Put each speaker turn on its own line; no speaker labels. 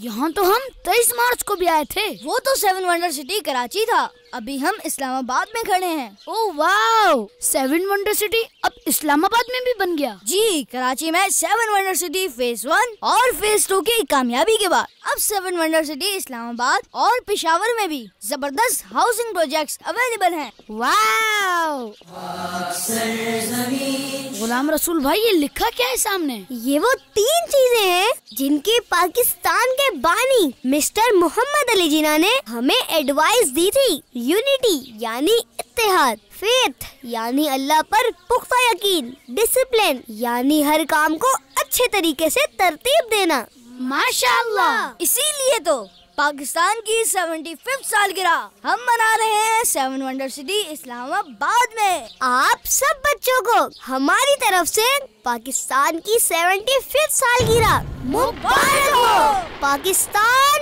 यहाँ तो हम तेईस मार्च को भी आए थे वो तो सेवन वंडर सिटी कराची था अभी हम इस्लामाबाद में खड़े हैं oh wow seven wonder city अब इस्लामाबाद में भी बन गया जी कराची में seven wonder city phase one और फेज टू की कामयाबी के बाद अब सेवन वंडर सिटी इस्लामाबाद और पिशावर में भी जबरदस्त हाउसिंग प्रोजेक्ट अवेलेबल है वाओ गुलाम रसूल भाई ये लिखा क्या है सामने ये वो तीन चीजें हैं जिनकी पाकिस्तान के बानी मिस्टर मोहम्मद अली जिना ने हमें एडवाइस दी थी यूनिटी यानी इतिहाद फेथ यानी अल्लाह पर पुख्ता यकीन डिसिप्लिन यानी हर काम को अच्छे तरीके से तरतीब देना माशाल्लाह हाँ। इसीलिए तो पाकिस्तान की सेवेंटी फिफ्थ सालगिरह हम मना रहे हैं सेवन वंडर सिटी इस्लामाबाद में आप सब बच्चों को हमारी तरफ से पाकिस्तान की सेवेंटी फिफ्थ सालगिरह मुबारक हो पाकिस्तान